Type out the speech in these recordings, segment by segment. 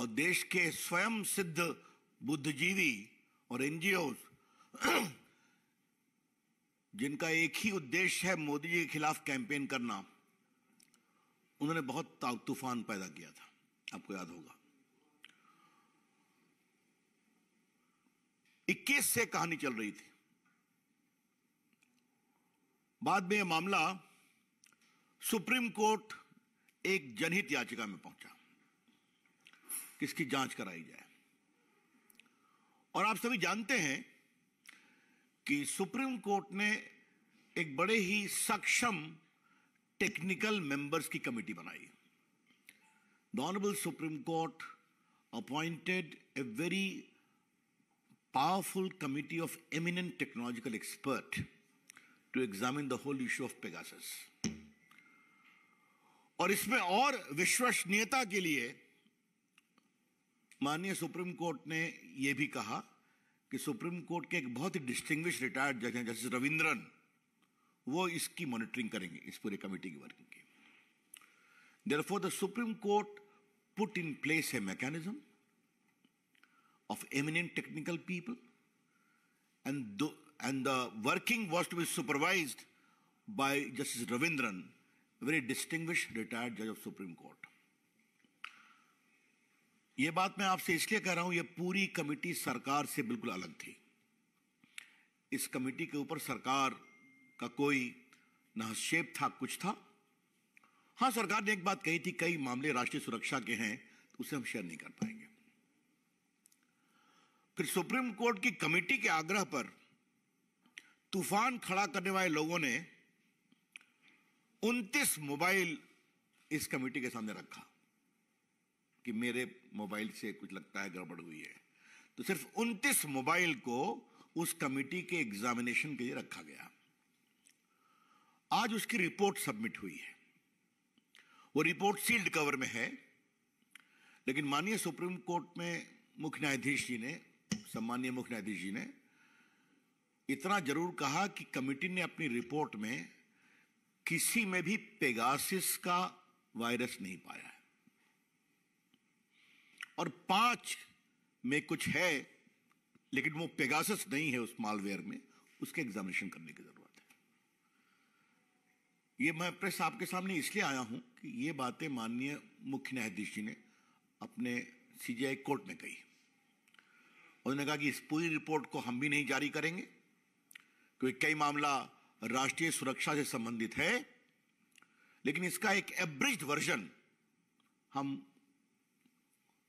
और देश के स्वयं सिद्ध बुद्धिजीवी और एनजीओ जिनका एक ही उद्देश्य है मोदी जी के खिलाफ कैंपेन करना उन्होंने बहुत तूफान पैदा किया था आपको याद होगा 21 से कहानी चल रही थी बाद में यह मामला सुप्रीम कोर्ट एक जनहित याचिका में पहुंचा कि इसकी जांच कराई जाए और आप सभी जानते हैं कि सुप्रीम कोर्ट ने एक बड़े ही सक्षम टेक्निकल मेंबर्स की कमेटी बनाई the honourable Supreme Court appointed a very powerful committee of eminent technological expert to examine the whole issue of Pegasus और इसमें और विश्वसनीयता के लिए माननीय सुप्रीम कोर्ट ने यह भी कहा कि सुप्रीम कोर्ट के एक बहुत ही डिस्टिंग्विश रिटायर्ड जज हैं जस्टिस रविंद्रन वो इसकी मॉनिटरिंग करेंगे इस पूरे कमेटी की वर्किंग की therefore the Supreme Court put in place a mechanism of eminent technical people and and the working was to be supervise by justice Ravindran very distinguish retired जज of Supreme Court ये बात मैं आपसे इसलिए कह रहा हूं ये पूरी कमेटी सरकार से बिल्कुल अलग थी इस कमेटी के ऊपर सरकार का कोई न हस्तक्षेप था कुछ था हाँ सरकार ने एक बात कही थी कई मामले राष्ट्रीय सुरक्षा के हैं तो उसे हम शेयर नहीं कर पाएंगे फिर सुप्रीम कोर्ट की कमेटी के आग्रह पर तूफान खड़ा करने वाले लोगों ने 29 मोबाइल इस कमेटी के सामने रखा कि मेरे मोबाइल से कुछ लगता है गड़बड़ हुई है तो सिर्फ उनतीस मोबाइल को उस कमेटी के एग्जामिनेशन के लिए रखा गया आज उसकी रिपोर्ट सबमिट हुई है वो रिपोर्ट सील्ड कवर में है लेकिन माननीय सुप्रीम कोर्ट में मुख्य न्यायाधीश जी ने सम्मानीय मुख्य न्यायाधीश जी ने इतना जरूर कहा कि कमेटी ने अपनी रिपोर्ट में किसी में भी पेगासिस का वायरस नहीं पाया है और पांच में कुछ है लेकिन वो पेगासस नहीं है उस मालवेयर में उसके एग्जामिनेशन करने की जरूरत है ये मैं प्रेस आपके सामने इसलिए आया हूं कि ये बातें माननीय मुख्य न्यायाधीश जी ने अपने सीजीआई कोर्ट में कही उन्होंने कहा कि इस पूरी रिपोर्ट को हम भी नहीं जारी करेंगे क्योंकि कई मामला राष्ट्रीय सुरक्षा से संबंधित है लेकिन इसका एक एब्रिज वर्जन हम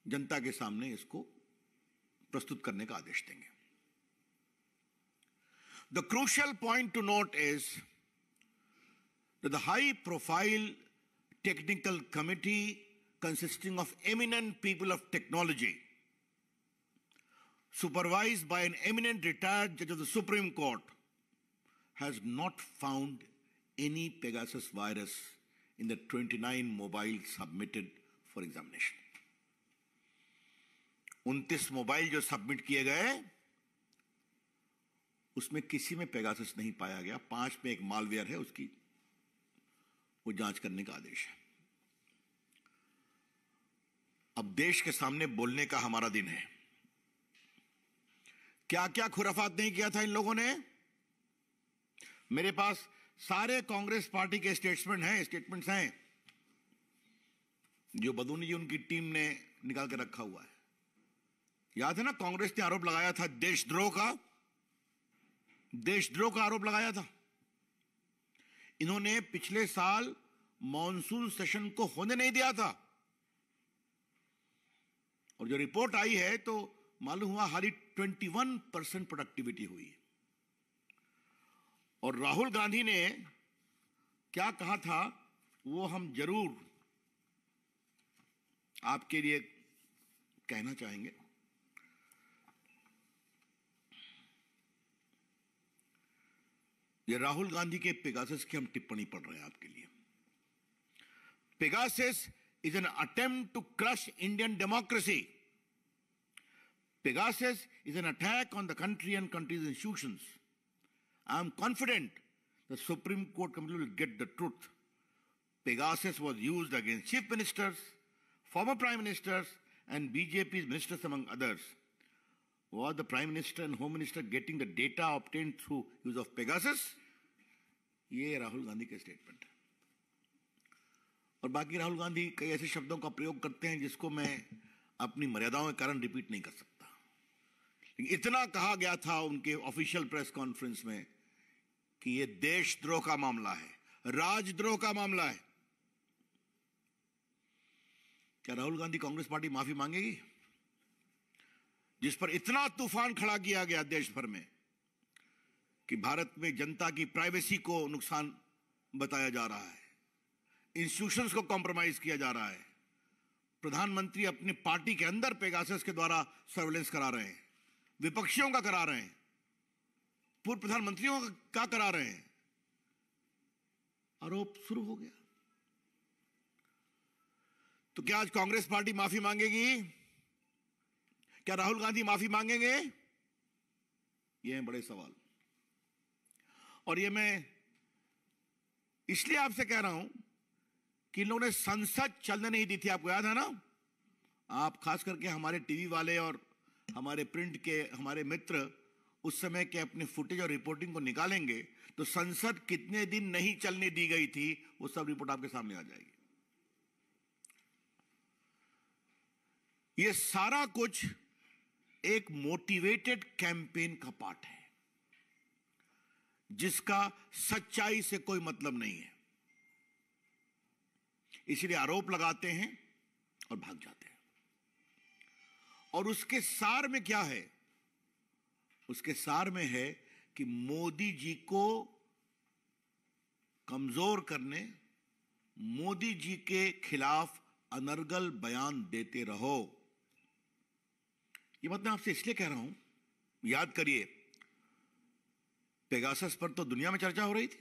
जनता के सामने इसको प्रस्तुत करने का आदेश देंगे the crucial point to note is the high profile technical committee consisting of eminent people of technology supervise by an eminent retired जज of the Supreme Court has not found any Pegasus virus in the twenty nine mobile submitted for examination उनतीस mobile जो submit किए गए उसमें किसी में Pegasus नहीं पाया गया पांच में एक मालवेयर है उसकी वो जांच करने का आदेश है अब देश के सामने बोलने का हमारा दिन है क्या क्या खुराफात नहीं किया था इन लोगों ने मेरे पास सारे कांग्रेस पार्टी के स्टेटमेंट हैं स्टेटमेंट्स हैं जो बदूनी जी उनकी टीम ने निकाल के रखा हुआ है याद है ना कांग्रेस ने आरोप लगाया था देशद्रोह का देशद्रोह का आरोप लगाया था इन्होंने पिछले साल मानसून सेशन को होने नहीं दिया था और जो रिपोर्ट आई है तो मालूम हुआ हाली 21 परसेंट प्रोडक्टिविटी हुई और राहुल गांधी ने क्या कहा था वो हम जरूर आपके लिए कहना चाहेंगे ये राहुल गांधी के पेगासस की हम टिप्पणी पढ़ रहे हैं आपके लिए Pegasus is an attempt to crush Indian democracy Pegasus is an attack on the country and countries institution I am confident the Supreme Court complete will get the truth Pegasus was use against chief ministers former prime ministers and BJP ministers among others was the prime minister and home minister getting the data obtained through use of pegasus ये राहुल गांधी के statement है और बाकी राहुल गांधी कई ऐसे शब्दों का प्रयोग करते हैं जिसको मैं अपनी मर्यादाओं के कारण रिपीट नहीं कर सकता लेकिन इतना कहा गया था उनके ऑफिशियल प्रेस कॉन्फ्रेंस में कि यह देशद्रोह का मामला है राजद्रोह का मामला है क्या राहुल गांधी कांग्रेस पार्टी माफी मांगेगी जिस पर इतना तूफान खड़ा किया गया देश भर में कि भारत में जनता की प्राइवेसी को नुकसान बताया जा रहा है इंस्टीट्यूशंस को कॉम्प्रोमाइज किया जा रहा है प्रधानमंत्री अपनी पार्टी के अंदर पेगासस के द्वारा सर्वेलेंस करा रहे हैं विपक्षियों का करा रहे हैं पूर्व प्रधानमंत्रियों का करा रहे हैं आरोप शुरू हो गया तो क्या आज कांग्रेस पार्टी माफी मांगेगी क्या राहुल गांधी माफी मांगेंगे ये हैं बड़े सवाल और ये मैं इसलिए आपसे कह रहा हूं कि इन लोगों ने संसद चलने नहीं दी थी आपको याद है ना आप खास करके हमारे टीवी वाले और हमारे प्रिंट के हमारे मित्र उस समय के अपने फुटेज और रिपोर्टिंग को निकालेंगे तो संसद कितने दिन नहीं चलने दी गई थी वो सब रिपोर्ट आपके सामने आ जाएगी ये सारा कुछ एक मोटिवेटेड कैंपेन का पार्ट है जिसका सच्चाई से कोई मतलब नहीं है इसलिए आरोप लगाते हैं और भाग जाते हैं और उसके सार में क्या है उसके सार में है कि मोदी जी को कमजोर करने मोदी जी के खिलाफ अनर्गल बयान देते रहो ये बात मैं आपसे इसलिए कह रहा हूं याद करिए पेगासस पर तो दुनिया में चर्चा हो रही थी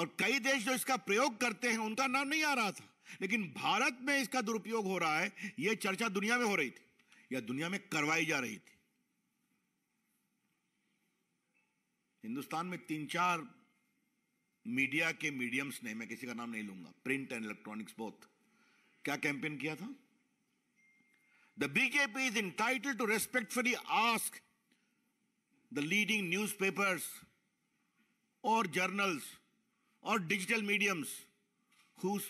और कई देश जो इसका प्रयोग करते हैं उनका नाम नहीं आ रहा था लेकिन भारत में इसका दुरुपयोग हो रहा है यह चर्चा दुनिया में हो रही थी या दुनिया में करवाई जा रही थी हिंदुस्तान में तीन चार मीडिया के मीडियम्स ने मैं किसी का नाम नहीं लूंगा प्रिंट एंड इलेक्ट्रॉनिक्स बोथ क्या कैंपेन किया था the BJP is entitle to respectfully ask the leading newspapers or journals or digital mediums whose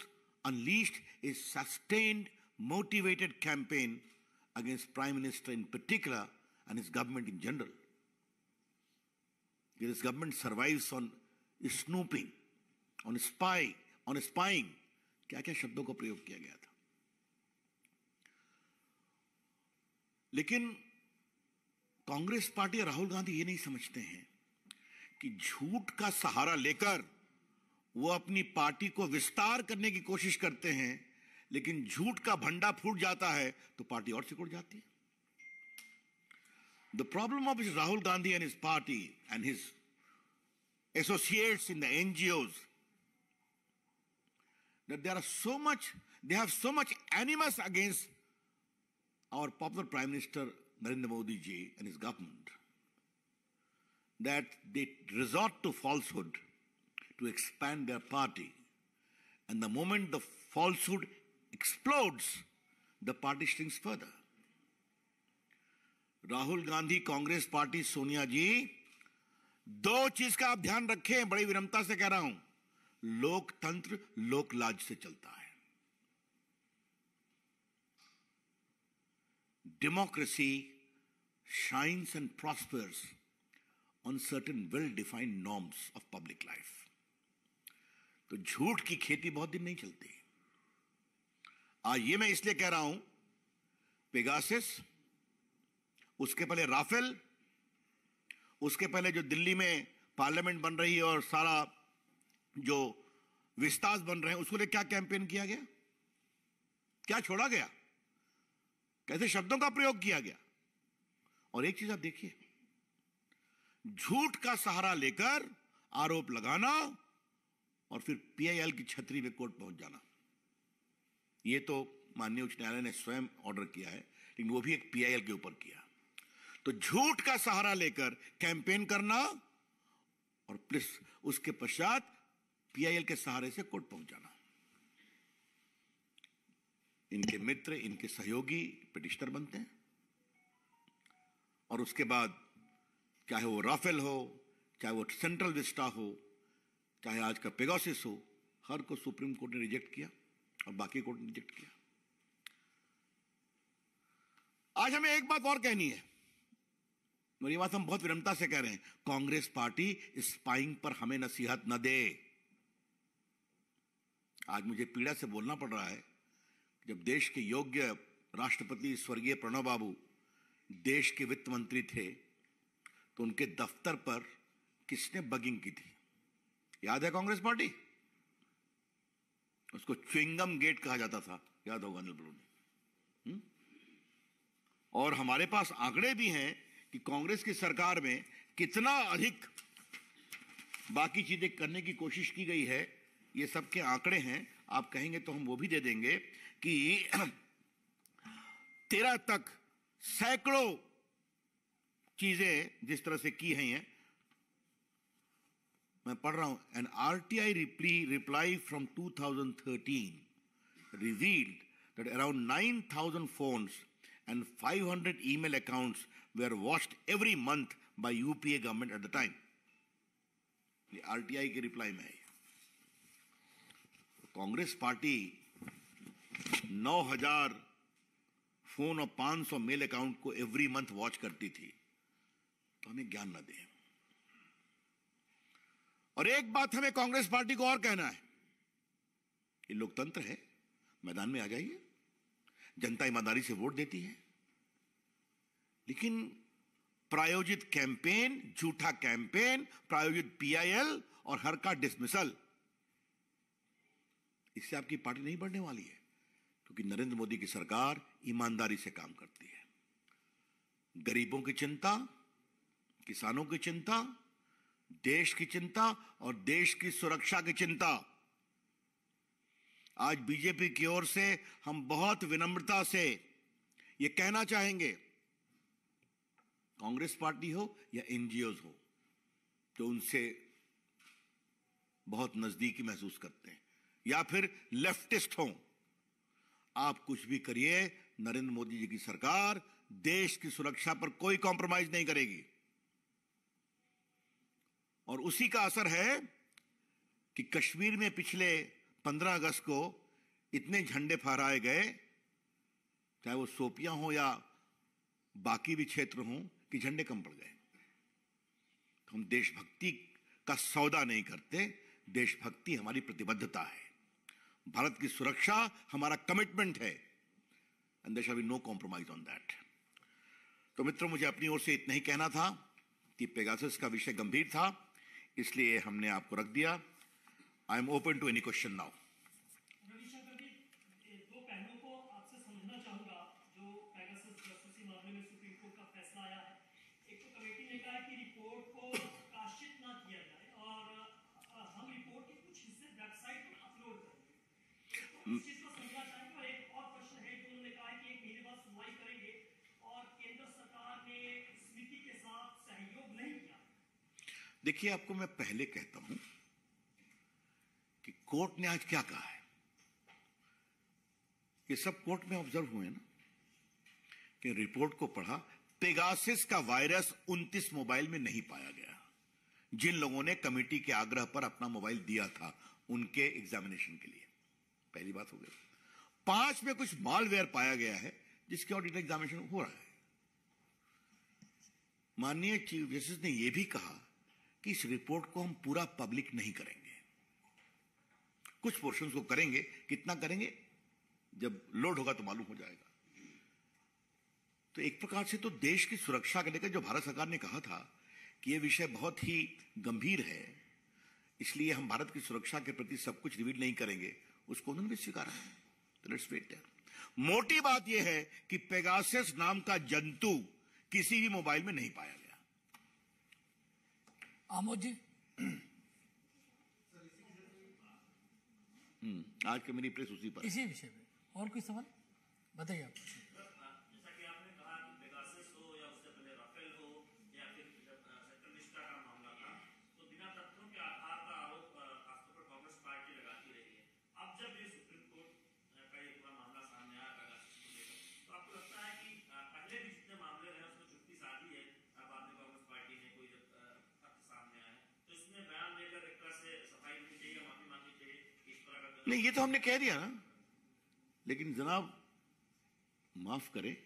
unleashed a sustained, motivated campaign against Prime Minister in particular and his government in general. Because government survives on snooping, on spy, on spying. क्या क्या शब्दों का प्रयोग किया गया था लेकिन Congress party और राहुल गांधी ये नहीं समझते हैं कि झूठ का सहारा लेकर वो अपनी पार्टी को विस्तार करने की कोशिश करते हैं लेकिन झूठ का भंडा फूट जाता है तो पार्टी और सिकुड़ जाती है the problem of is Rahul Gandhi and his party and his associates in the NGOs that they are so much they have so much animus against our popular prime minister Narendra Modi ji and his government that they resort to falsehood to expand their party. And the moment the falsehood explodes, the party shrinks further. Rahul Gandhi Congress party Sonia ji दो चीज का आप ध्यान रखें बड़ी विनम्रता से कह रहा हूं लोकतंत्र लोकलाज से चलता है democracy shines and prospers on certain well defined norms of public life तो झूठ की खेती बहुत दिन नहीं चलती आज ये मैं इसलिए कह रहा हूं पेगासिस उसके पहले राफेल उसके पहले जो दिल्ली में पार्लियामेंट बन रही है और सारा जो विस्तार बन रहे हैं उसको लेकर क्या कैंपेन किया गया क्या छोड़ा गया कैसे शब्दों का प्रयोग किया गया और एक चीज आप देखिए झूठ का सहारा लेकर आरोप लगाना और फिर पीआईएल की छतरी में कोर्ट पहुंच जाना यह तो माननीय उच्च न्यायालय ने स्वयं ऑर्डर किया है लेकिन वो भी एक पीआईएल के ऊपर किया तो झूठ का सहारा लेकर कैंपेन करना और प्लस उसके पश्चात पीआईएल के सहारे से कोर्ट पहुंच जाना इनके मित्र इनके सहयोगी पिटिशनर बनते हैं और उसके बाद चाहे वो राफेल हो चाहे वो सेंट्रल विस्टा हो चाहे आज का पेगासिस हो हर को सुप्रीम कोर्ट ने रिजेक्ट किया और बाकी कोर्ट ने रिजेक्ट किया आज हमें एक बात और कहनी है और ये बात हम बहुत विनम्रता से कह रहे हैं कांग्रेस पार्टी स्पाइंग पर हमें नसीहत न दे आज मुझे पीड़ा से बोलना पड़ रहा है जब देश के योग्य राष्ट्रपति स्वर्गीय प्रणब बाबू देश के वित्त मंत्री थे तो उनके दफ्तर पर किसने बगिंग की थी याद है कांग्रेस पार्टी उसको चुंगम गेट कहा जाता था याद होगा अनिल ने हम्म? और हमारे पास आंकड़े भी हैं कि कांग्रेस की सरकार में कितना अधिक बाकी चीजें करने की कोशिश की गई है ये सबके आंकड़े हैं आप कहेंगे तो हम वो भी दे देंगे कि तेरह तक सैकड़ों चीजें जिस तरह से की हैं मैं पढ़ रहा हूं an R T I reply reply from two thousand thirteen revealed that around thousand phone and five hundred email account are watched every month by UPA government at the time R T I की reply में है Congress party 9000 phone और 500 mail account को every month watch करती थी तो हमें ज्ञान ना दे और एक बात हमें कांग्रेस पार्टी को और कहना है ये लोकतंत्र है मैदान में आ जाइए जनता ईमानदारी से वोट देती है लेकिन प्रायोजित कैंपेन झूठा कैंपेन प्रायोजित पीआईएल और हर का डिसमिसल इससे आपकी पार्टी नहीं बढ़ने वाली है क्योंकि नरेंद्र मोदी की सरकार ईमानदारी से काम करती है गरीबों की चिंता किसानों की चिंता देश की चिंता और देश की सुरक्षा की चिंता आज बीजेपी की ओर से हम बहुत विनम्रता से यह कहना चाहेंगे कांग्रेस पार्टी हो या एनजीओ हो तो उनसे बहुत नजदीकी महसूस करते हैं या फिर लेफ्टिस्ट हो आप कुछ भी करिए नरेंद्र मोदी जी की सरकार देश की सुरक्षा पर कोई कॉम्प्रोमाइज नहीं करेगी और उसी का असर है कि कश्मीर में पिछले 15 अगस्त को इतने झंडे फहराए गए चाहे वो सोपियां हो या बाकी भी क्षेत्र हो कि झंडे कम पड़ गए हम देशभक्ति का सौदा नहीं करते देशभक्ति हमारी प्रतिबद्धता है भारत की सुरक्षा हमारा कमिटमेंट है एंड देश नो कॉम्प्रोमाइज ऑन दैट तो मित्रों मुझे अपनी ओर से इतना ही कहना था कि पेगासस का विषय गंभीर था इसलिए हमने आपको रख दिया I am open to any question now देखिए आपको मैं पहले कहता हूं कि कोर्ट ने आज क्या कहा है ये सब कोर्ट में ऑब्जर्व हुए ना कि रिपोर्ट को पढ़ा पेगासिस का वायरस 29 मोबाइल में नहीं पाया गया जिन लोगों ने कमेटी के आग्रह पर अपना मोबाइल दिया था उनके एग्जामिनेशन के लिए पहली बात हो गई पांच में कुछ मालवेयर पाया गया है जिसके ऑडिट एग्जामिनेशन हो रहा है माननीय चीफ जस्टिस ने यह भी कहा कि इस रिपोर्ट को हम पूरा पब्लिक नहीं करेंगे कुछ पोर्शन को करेंगे कितना करेंगे जब लोड होगा तो मालूम हो जाएगा तो एक प्रकार से तो देश की सुरक्षा को लेकर जो भारत सरकार ने कहा था कि यह विषय बहुत ही गंभीर है इसलिए हम भारत की सुरक्षा के प्रति सब कुछ रिवील नहीं करेंगे उसको उन्होंने भी स्वीकारा है तो लेट्स वेट मोटी बात यह है कि पेगासस नाम का जंतु किसी भी मोबाइल में नहीं पाया आमोद जी हम्म, आज के मेरी प्रेस उसी पर इसी विषय में और कोई सवाल बताइए आप नहीं ये तो हमने कह दिया ना लेकिन जनाब माफ करें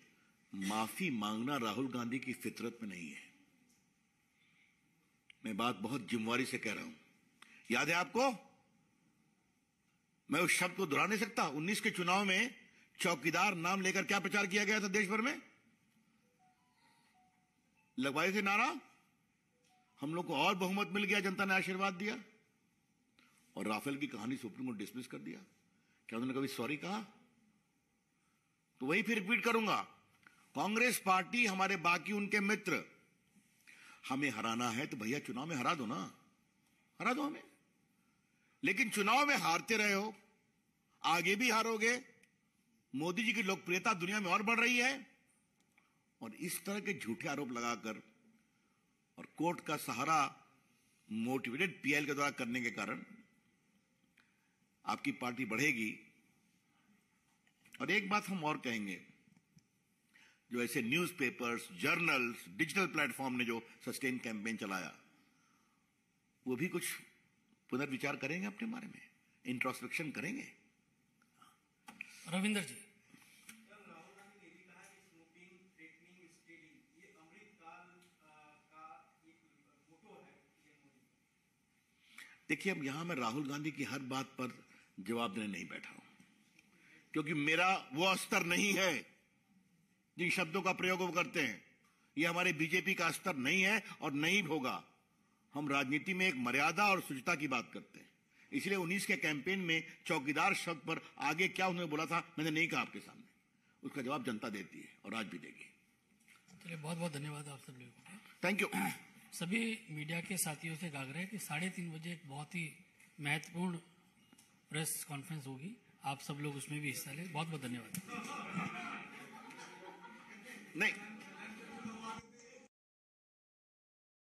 माफी मांगना राहुल गांधी की फितरत में नहीं है मैं बात बहुत जिम्मेवारी से कह रहा हूं याद है आपको मैं उस शब्द को दोहरा नहीं सकता 19 के चुनाव में चौकीदार नाम लेकर क्या प्रचार किया गया था देश भर में लगवाए थे नारा हम लोग को और बहुमत मिल गया जनता ने आशीर्वाद दिया और राफेल की कहानी सुप्रीम कोर्ट डिसमिस कर दिया क्या उन्होंने कभी सॉरी कहा तो वही फिर रिपीट करूंगा कांग्रेस पार्टी हमारे बाकी उनके मित्र हमें हराना है तो भैया चुनाव में हरा दो ना हरा दो हमें लेकिन चुनाव में हारते रहे हो आगे भी हारोगे मोदी जी की लोकप्रियता दुनिया में और बढ़ रही है और इस तरह के झूठे आरोप लगाकर और कोर्ट का सहारा मोटिवेटेड पीएल के द्वारा करने के कारण आपकी पार्टी बढ़ेगी और एक बात हम और कहेंगे जो ऐसे न्यूज़पेपर्स, जर्नल्स डिजिटल प्लेटफॉर्म ने जो सस्टेन कैंपेन चलाया वो भी कुछ पुनर्विचार करेंगे अपने बारे में इंट्रोस्पेक्शन करेंगे रविंदर जी देखिए अब यहां मैं राहुल गांधी की हर बात पर जवाब देने नहीं बैठा हूं क्योंकि मेरा वो स्तर नहीं है जिन शब्दों का प्रयोग वो करते हैं ये हमारे बीजेपी का स्तर नहीं है और नहीं होगा हम राजनीति में एक मर्यादा और शुचिता की बात करते हैं इसलिए उन्नीस के कैंपेन में चौकीदार शब्द पर आगे क्या उन्होंने बोला था मैंने नहीं कहा आपके सामने उसका जवाब जनता देती है और आज भी देगी चलिए बहुत बहुत धन्यवाद आप सब लोगों का थैंक यू सभी मीडिया के साथियों से आग्रह कि साढ़े तीन बजे एक बहुत ही महत्वपूर्ण प्रेस कॉन्फ्रेंस होगी आप सब लोग उसमें भी हिस्सा लें बहुत बहुत धन्यवाद नहीं